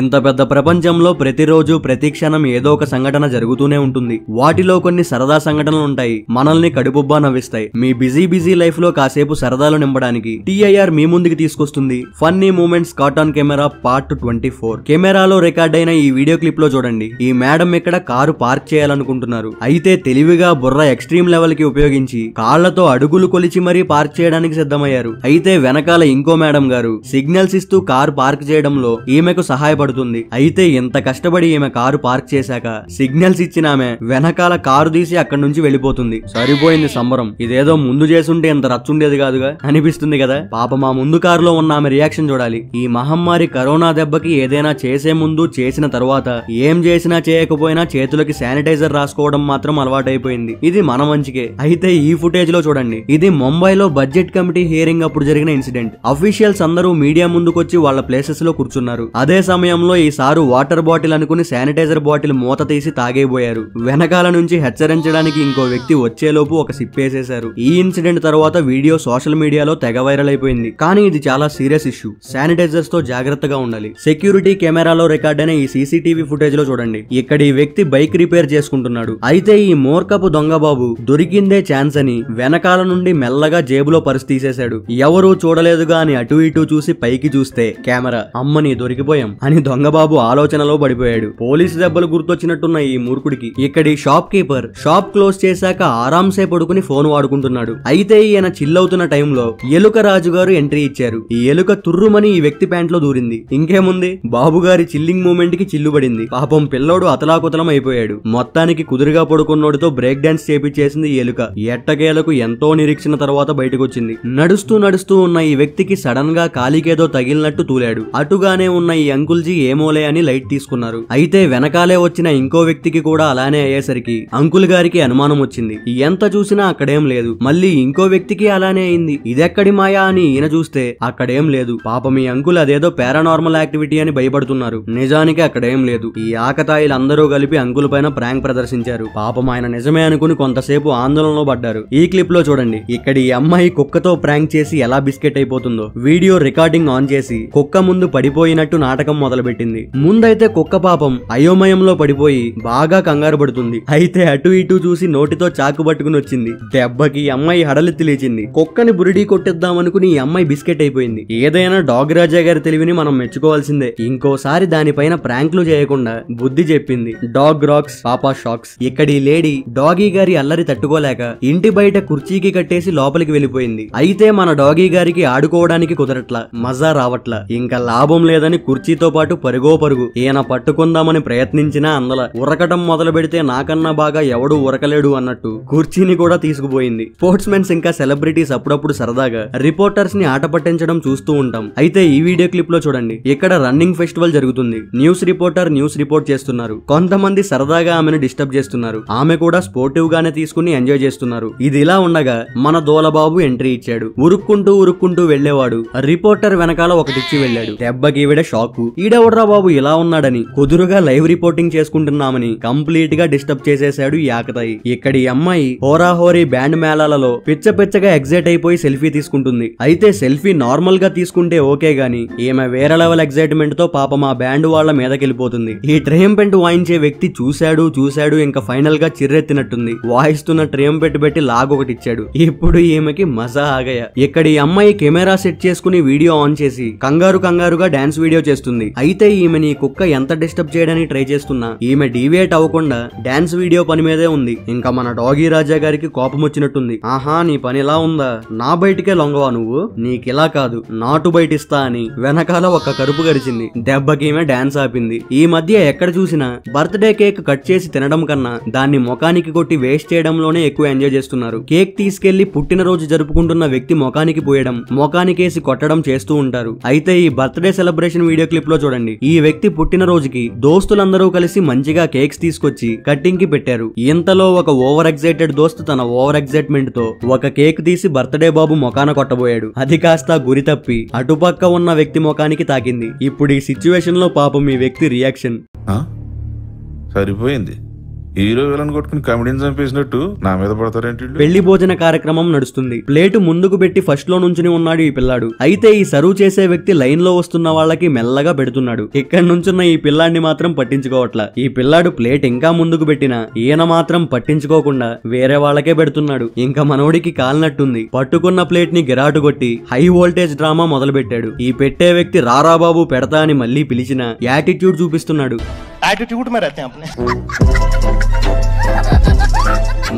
ఇంత పెద్ద ప్రపంచంలో ప్రతిరోజు ప్రతి క్షణం ఏదో ఒక సంఘటన జరుగుతూనే ఉంటుంది వాటిలో కొన్ని సరదా సంఘటనలు ఉంటాయి మనల్ని కడుపుబ్బా నవ్విస్తాయి మీ బిజీ బిజీ లైఫ్ లో కాసేపు సరదాలు నింపడానికి టీఐఆర్ మీ ముందుకి తీసుకొస్తుంది funny moments on camera part twenty four కెమెరాలో రికార్డ్ అయిన ఈ వీడియో క్లిప్ లో చూడండి ఈ మేడం ఇక్కడ కారు పార్క్ చేయాలనుకుంటున్నారు అయితే తెలివిగా బుర్ర ఎక్స్ట్రీమ్ లెవెల్ కి ఉపయోగించి కాళ్లతో అడుగులు కొలిచి మరీ పార్క్ చేయడానికి సిద్ధమయ్యారు అయితే వెనకాల ఇంకో మేడం గారు సిగ్నల్స్ ఇస్తూ కారు పార్క్ చేయడంలో ఈమెకు సహాయపడు పడుతుంది అయితే ఇంత కష్టపడి ఈమె కారు పార్క్ చేశాక సిగ్నల్స్ ఇచ్చిన ఆమె వెనకాల కారు తీసి అక్కడి నుంచి వెళ్ళిపోతుంది సరిపోయింది సంబరం ఇదేదో ముందు చేసుంటే ఇంత రచ్చుండేది కాదుగా అనిపిస్తుంది కదా పాప మా ముందు కారులో ఉన్న ఆమె రియాక్షన్ చూడాలి ఈ మహమ్మారి కరోనా దెబ్బకి ఏదైనా చేసే ముందు చేసిన తర్వాత ఏం చేసినా చేయకపోయినా చేతులకి శానిటైజర్ రాసుకోవడం మాత్రం అలవాటైపోయింది ఇది మన మంచికే అయితే ఈ ఫుటేజ్ లో చూడండి ఇది ముంబైలో బడ్జెట్ కమిటీ హియరింగ్ అప్పుడు జరిగిన ఇన్సిడెంట్ అఫీషియల్స్ అందరూ మీడియా ముందుకొచ్చి వాళ్ళ ప్లేసెస్ లో కూర్చున్నారు అదే సమయం సమయంలో ఈసారు వాటర్ బాటిల్ అనుకుని శానిటైజర్ బాటిల్ మూత తీసి తాగేబోయారు వెనకాల నుంచి హెచ్చరించడానికి ఇంకో వ్యక్తి వచ్చేలోపు ఒక సిప్పేసేశారు ఈ ఇన్సిడెంట్ తర్వాత వీడియో సోషల్ మీడియాలో తెగ వైరల్ అయిపోయింది కానీ ఇది చాలా సీరియస్ ఇష్యూ శానిటైజర్స్ తో జాగ్రత్తగా ఉండాలి సెక్యూరిటీ కెమెరాలో రికార్డ్ అయిన ఈ సీసీటీవీ ఫుటేజ్ లో చూడండి ఇక్కడ ఈ వ్యక్తి బైక్ రిపేర్ చేసుకుంటున్నాడు అయితే ఈ మోర్కపు దొంగ బాబు దొరికిందే ఛాన్స్ అని వెనకాల నుండి మెల్లగా జేబులో పరిస్థితి తీసేశాడు ఎవరూ చూడలేదుగా అని అటు ఇటు చూసి పైకి చూస్తే కెమెరా అమ్మని దొరికిపోయాం అని కానీ దొంగబాబు ఆలోచనలో పడిపోయాడు పోలీసు దెబ్బలు గుర్తొచ్చినట్టున్న ఈ మూర్ఖుడికి ఇక్కడి షాప్ కీపర్ షాప్ క్లోజ్ చేశాక ఆరాంసే పడుకుని ఫోన్ వాడుకుంటున్నాడు అయితే ఈయన చిల్లవుతున్న టైంలో ఎలుక రాజు గారు ఎంట్రీ ఇచ్చారు ఈ ఎలుక తుర్రుమని ఈ వ్యక్తి ప్యాంట్ లో దూరింది ఇంకేముంది బాబు గారి చిల్లింగ్ మూమెంట్ కి చిల్లుబడింది పాపం పిల్లోడు అతలాకుతలం అయిపోయాడు మొత్తానికి కుదురుగా పడుకున్నోడితో బ్రేక్ డాన్స్ చేపించేసింది ఈ ఎలుక ఎట్టకేలకు ఎంతో నిరీక్షణ తర్వాత బయటకొచ్చింది నడుస్తూ నడుస్తూ ఉన్న ఈ వ్యక్తికి సడన్ గా కాలికేదో తగిలినట్టు తూలాడు అటుగానే ఉన్న ఈ అంకుల్ అంకుల్జీ ఏమోలే అని లైట్ తీసుకున్నారు అయితే వెనకాలే వచ్చిన ఇంకో వ్యక్తికి కూడా అలానే అయ్యేసరికి అంకుల్ గారికి అనుమానం వచ్చింది ఎంత చూసినా అక్కడేం లేదు మళ్ళీ ఇంకో వ్యక్తికి అలానే అయింది ఇదెక్కడి మాయా అని ఈయన చూస్తే అక్కడేం లేదు పాప మీ అంకుల్ అదేదో పారానార్మల్ యాక్టివిటీ అని భయపడుతున్నారు నిజానికి అక్కడేం లేదు ఈ ఆకతాయిలందరూ కలిపి అంకుల్ పైన ప్రాంక్ ప్రదర్శించారు పాపం ఆయన నిజమే అనుకుని కొంతసేపు ఆందోళనలో పడ్డారు ఈ క్లిప్ లో చూడండి ఇక్కడ ఈ అమ్మాయి కుక్కతో ప్రాంక్ చేసి ఎలా బిస్కెట్ అయిపోతుందో వీడియో రికార్డింగ్ ఆన్ చేసి కుక్క ముందు పడిపోయినట్టు నాటకం మొదలు మొదలుపెట్టింది ముందైతే కుక్క పాపం అయోమయంలో పడిపోయి బాగా కంగారు పడుతుంది అయితే అటు ఇటు చూసి నోటితో చాకు పట్టుకుని వచ్చింది దెబ్బకి అమ్మాయి హడలెత్తి లేచింది కుక్కని బురిడీ కొట్టిద్దామనుకుని ఈ అమ్మాయి బిస్కెట్ అయిపోయింది ఏదైనా డాగ్ రాజా గారి తెలివిని మనం మెచ్చుకోవాల్సిందే ఇంకోసారి దానిపైన ప్రాంక్లు చేయకుండా బుద్ధి చెప్పింది డాగ్ రాక్స్ పాపా షాక్స్ ఇక్కడి లేడీ డాగీ గారి అల్లరి తట్టుకోలేక ఇంటి బయట కుర్చీకి కట్టేసి లోపలికి వెళ్ళిపోయింది అయితే మన డాగీ గారికి ఆడుకోవడానికి కుదరట్లా మజా రావట్లా ఇంకా లాభం లేదని కుర్చీతో పాటు పాటు పరుగో పరుగు ఈయన పట్టుకుందామని ప్రయత్నించినా అందల ఉరకటం మొదలు పెడితే నాకన్నా బాగా ఎవడు ఉరకలేడు అన్నట్టు కుర్చీని కూడా తీసుకుపోయింది స్పోర్ట్స్ మెన్స్ ఇంకా సెలబ్రిటీస్ అప్పుడప్పుడు సరదాగా రిపోర్టర్స్ ని ఆట పట్టించడం చూస్తూ ఉంటాం అయితే ఈ వీడియో క్లిప్ లో చూడండి ఇక్కడ రన్నింగ్ ఫెస్టివల్ జరుగుతుంది న్యూస్ రిపోర్టర్ న్యూస్ రిపోర్ట్ చేస్తున్నారు కొంతమంది సరదాగా ఆమెను డిస్టర్బ్ చేస్తున్నారు ఆమె కూడా స్పోర్టివ్ గానే తీసుకుని ఎంజాయ్ చేస్తున్నారు ఇది ఇలా ఉండగా మన దోలబాబు ఎంట్రీ ఇచ్చాడు ఉరుక్కుంటూ ఉరుక్కుంటూ వెళ్లేవాడు రిపోర్టర్ వెనకాల ఒకటిచ్చి వెళ్ళాడు దెబ్బకి ఈవిడ షాకు వీడెవడ్రా బాబు ఇలా ఉన్నాడని కుదురుగా లైవ్ రిపోర్టింగ్ చేసుకుంటున్నామని కంప్లీట్ గా డిస్టర్బ్ చేసేశాడు యాకతయ్ ఇక్కడి అమ్మాయి హోరా హోరీ బ్యాండ్ మేళాలలో పిచ్చ పిచ్చగా ఎగ్జైట్ అయిపోయి సెల్ఫీ తీసుకుంటుంది అయితే సెల్ఫీ నార్మల్ గా తీసుకుంటే ఓకే గాని ఈమె వేరే లెవెల్ ఎగ్జైట్మెంట్ తో పాప మా బ్యాండ్ వాళ్ళ మీదకెళ్ళిపోతుంది ఈ ట్రేమ్ పెంట్ వాయించే వ్యక్తి చూశాడు చూశాడు ఇంకా ఫైనల్ గా చిర్రెత్తినట్టుంది వాయిస్తున్న ట్రేమ్ పెట్టి పెట్టి లాగొకటి ఇచ్చాడు ఇప్పుడు ఈమెకి మజా ఆగయ్య ఇక్కడ ఈ అమ్మాయి కెమెరా సెట్ చేసుకుని వీడియో ఆన్ చేసి కంగారు కంగారుగా డాన్స్ వీడియో చేస్తుంది అయితే ఈమె నీ కుక్క ఎంత డిస్టర్బ్ చేయడానికి ట్రై చేస్తున్నా ఈమె డీవియేట్ అవ్వకుండా డాన్స్ వీడియో పని మీదే ఉంది ఇంకా మన డాగీ రాజా గారికి కోపం వచ్చినట్టుంది ఆహా నీ పని ఇలా ఉందా నా బయటికే లొంగవా నువ్వు నీకిలా కాదు నాటు బయటిస్తా అని వెనకాల ఒక కరుపు గరిచింది దెబ్బకి ఈమె డాన్స్ ఆపింది ఈ మధ్య ఎక్కడ చూసినా బర్త్డే కేక్ కట్ చేసి తినడం కన్నా దాన్ని ముఖానికి కొట్టి వేస్ట్ చేయడంలోనే ఎక్కువ ఎంజాయ్ చేస్తున్నారు కేక్ తీసుకెళ్లి పుట్టినరోజు జరుపుకుంటున్న వ్యక్తి ముఖానికి పోయడం ముఖానికేసి కొట్టడం చేస్తూ ఉంటారు అయితే ఈ బర్త్డే సెలబ్రేషన్ వీడియో క్లిప్ లో చూడండి చూడండి ఈ వ్యక్తి పుట్టిన రోజుకి దోస్తులందరూ కలిసి మంచిగా కేక్స్ తీసుకొచ్చి కట్టింగ్ కి పెట్టారు ఇంతలో ఒక ఓవర్ ఎగ్జైటెడ్ దోస్త్ తన ఓవర్ ఎగ్జైట్మెంట్ తో ఒక కేక్ తీసి బర్త్డే బాబు మొఖాన కొట్టబోయాడు అది కాస్త గురి తప్పి అటుపక్క ఉన్న వ్యక్తి ముఖానికి తాకింది ఇప్పుడు ఈ సిచ్యువేషన్ లో పాపం ఈ వ్యక్తి రియాక్షన్ సరిపోయింది హీరో విలన్ కొట్టుకుని కమెడీని చంపేసినట్టు నా మీద పడతారేంటి పెళ్లి భోజన కార్యక్రమం నడుస్తుంది ప్లేటు ముందుకు పెట్టి ఫస్ట్ లో నుంచుని ఉన్నాడు ఈ పిల్లాడు అయితే ఈ సర్వ్ చేసే వ్యక్తి లైన్ లో వస్తున్న వాళ్ళకి మెల్లగా పెడుతున్నాడు ఇక్కడ నుంచున్న ఈ పిల్లాడిని మాత్రం పట్టించుకోవట్లా ఈ పిల్లాడు ప్లేట్ ఇంకా ముందుకు పెట్టినా ఈయన మాత్రం పట్టించుకోకుండా వేరే వాళ్ళకే పెడుతున్నాడు ఇంకా మనోడికి కాలినట్టుంది పట్టుకున్న ప్లేట్ ని గిరాటు కొట్టి హై వోల్టేజ్ డ్రామా మొదలు పెట్టాడు ఈ పెట్టే వ్యక్తి రారా బాబు పెడతా అని మళ్ళీ పిలిచిన యాటిట్యూడ్ చూపిస్తున్నాడు యాటిట్యూడ్ మరి Ha ha ha!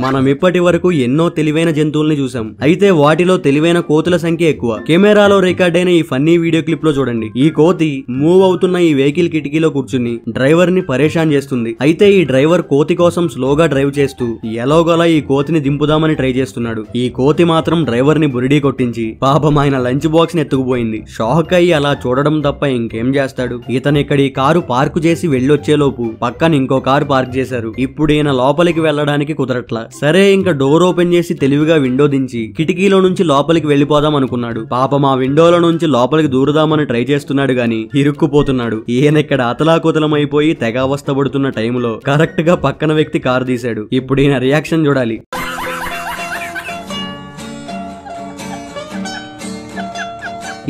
మనం ఇప్పటి వరకు ఎన్నో తెలివైన జంతువుల్ని చూసాం అయితే వాటిలో తెలివైన కోతుల సంఖ్య ఎక్కువ కెమెరాలో రికార్డ్ అయిన ఈ ఫన్నీ వీడియో క్లిప్ లో చూడండి ఈ కోతి మూవ్ అవుతున్న ఈ వెహికల్ కిటికీలో కూర్చుని డ్రైవర్ ని పరేషాన్ చేస్తుంది అయితే ఈ డ్రైవర్ కోతి కోసం స్లోగా డ్రైవ్ చేస్తూ ఎలాగోలా ఈ కోతిని దింపుదామని ట్రై చేస్తున్నాడు ఈ కోతి మాత్రం డ్రైవర్ ని బురిడీ కొట్టించి పాపం ఆయన లంచ్ బాక్స్ ని ఎత్తుకుపోయింది షాక్ అయ్యి అలా చూడడం తప్ప ఇంకేం చేస్తాడు ఇతను ఇక్కడ ఈ కారు పార్కు చేసి వెళ్ళొచ్చేలోపు పక్కన ఇంకో కారు పార్క్ చేశారు ఇప్పుడు ఈయన లోపలికి వెళ్ళడానికి కుదరట్లా సరే ఇంకా డోర్ ఓపెన్ చేసి తెలివిగా విండో దించి కిటికీలో నుంచి లోపలికి వెళ్లిపోదాం అనుకున్నాడు పాపం ఆ విండోలో నుంచి లోపలికి దూరుదామని ట్రై చేస్తున్నాడు గాని ఇరుక్కుపోతున్నాడు ఈయనెక్కడ అతలాకుతలమైపోయి తెగ అవస్థ పడుతున్న టైంలో కరెక్ట్ గా పక్కన వ్యక్తి కారు తీశాడు ఇప్పుడు ఈయన రియాక్షన్ చూడాలి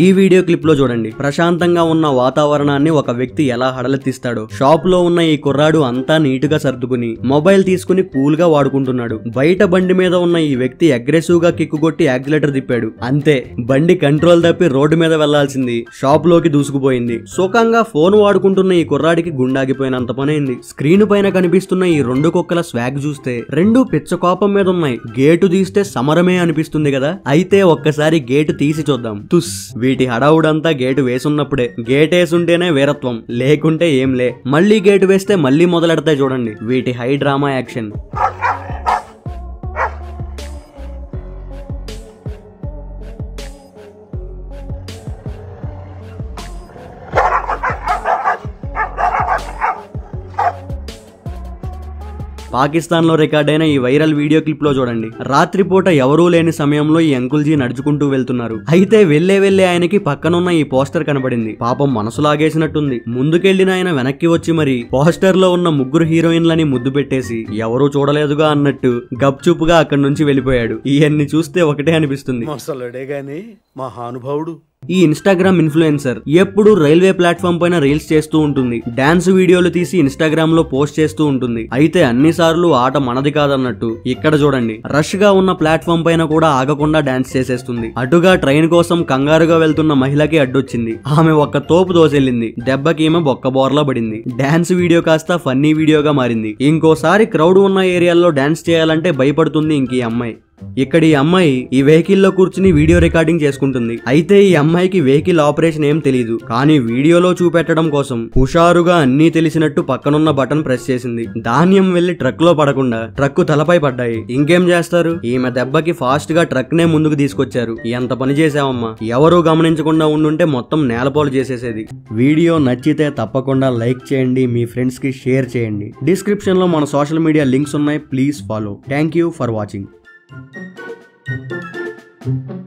ఈ వీడియో క్లిప్ లో చూడండి ప్రశాంతంగా ఉన్న వాతావరణాన్ని ఒక వ్యక్తి ఎలా హడలెత్తిస్తాడు షాప్ లో ఉన్న ఈ కుర్రాడు అంతా నీట్ గా సర్దుకుని మొబైల్ తీసుకుని కూల్ గా వాడుకుంటున్నాడు బయట బండి మీద ఉన్న ఈ వ్యక్తి అగ్రెసివ్ గా కిక్కుగొట్టి యాక్సిలేటర్ తిప్పాడు అంతే బండి కంట్రోల్ తప్పి రోడ్డు మీద వెళ్లాల్సింది షాప్ లోకి దూసుకుపోయింది సుఖంగా ఫోన్ వాడుకుంటున్న ఈ కుర్రాడికి గుండాగిపోయినంత పనైంది స్క్రీన్ పైన కనిపిస్తున్న ఈ రెండు కుక్కల స్వాగ్ చూస్తే రెండు పిచ్చ కోపం మీద ఉన్నాయి గేటు తీస్తే సమరమే అనిపిస్తుంది కదా అయితే ఒక్కసారి గేటు తీసి చూద్దాం తుస్ వీటి హడావుడంతా గేటు వేసున్నప్పుడే గేట్ వేసుంటేనే వీరత్వం లేకుంటే ఏం లే మళ్ళీ గేటు వేస్తే మళ్ళీ మొదలెడతాయి చూడండి వీటి హై డ్రామా యాక్షన్ పాకిస్తాన్ లో రికార్డైన ఈ వైరల్ వీడియో క్లిప్ లో చూడండి రాత్రిపూట ఎవరూ లేని సమయంలో ఈ అంకుల్జీ నడుచుకుంటూ వెళ్తున్నారు అయితే వెళ్లే వెళ్లే ఆయనకి పక్కనున్న ఈ పోస్టర్ కనబడింది పాపం మనసు లాగేసినట్టుంది ముందుకెళ్లిన ఆయన వెనక్కి వచ్చి మరి పోస్టర్ లో ఉన్న ముగ్గురు హీరోయిన్లని ముద్దు పెట్టేసి ఎవరూ చూడలేదుగా అన్నట్టు గప్చూపుగా అక్కడి నుంచి వెళ్ళిపోయాడు ఇవన్నీ చూస్తే ఒకటే అనిపిస్తుంది మా హానుభావుడు ఈ ఇన్స్టాగ్రామ్ ఇన్ఫ్లుయెన్సర్ ఎప్పుడు రైల్వే ప్లాట్ఫామ్ పైన రీల్స్ చేస్తూ ఉంటుంది డాన్స్ వీడియోలు తీసి ఇన్స్టాగ్రామ్ లో పోస్ట్ చేస్తూ ఉంటుంది అయితే అన్ని సార్లు ఆట మనది కాదన్నట్టు ఇక్కడ చూడండి రష్ గా ఉన్న ప్లాట్ఫామ్ పైన కూడా ఆగకుండా డాన్స్ చేసేస్తుంది అటుగా ట్రైన్ కోసం కంగారుగా వెళ్తున్న మహిళకి అడ్డొచ్చింది ఆమె ఒక్క తోపు దోసెళ్ళింది ఈమె బొక్క బోర్లా పడింది డాన్స్ వీడియో కాస్త ఫన్నీ వీడియోగా మారింది ఇంకోసారి క్రౌడ్ ఉన్న ఏరియాలో డాన్స్ చేయాలంటే భయపడుతుంది ఇంక అమ్మాయి ఇక్కడ ఈ అమ్మాయి ఈ వెహికల్లో కూర్చుని వీడియో రికార్డింగ్ చేసుకుంటుంది అయితే ఈ అమ్మాయికి వెహికల్ ఆపరేషన్ ఏం తెలియదు కానీ వీడియోలో చూపెట్టడం కోసం హుషారుగా అన్నీ తెలిసినట్టు పక్కనున్న బటన్ ప్రెస్ చేసింది ధాన్యం వెళ్లి ట్రక్ లో పడకుండా ట్రక్ తలపై పడ్డాయి ఇంకేం చేస్తారు ఈమె దెబ్బకి ఫాస్ట్ గా ట్రక్ నే ముందుకు తీసుకొచ్చారు ఎంత పని చేసావమ్మా ఎవరూ గమనించకుండా ఉండుంటే మొత్తం నేలపోలు చేసేసేది వీడియో నచ్చితే తప్పకుండా లైక్ చేయండి మీ ఫ్రెండ్స్ కి షేర్ చేయండి డిస్క్రిప్షన్ లో మన సోషల్ మీడియా లింక్స్ ఉన్నాయి please follow thank you for watching thank you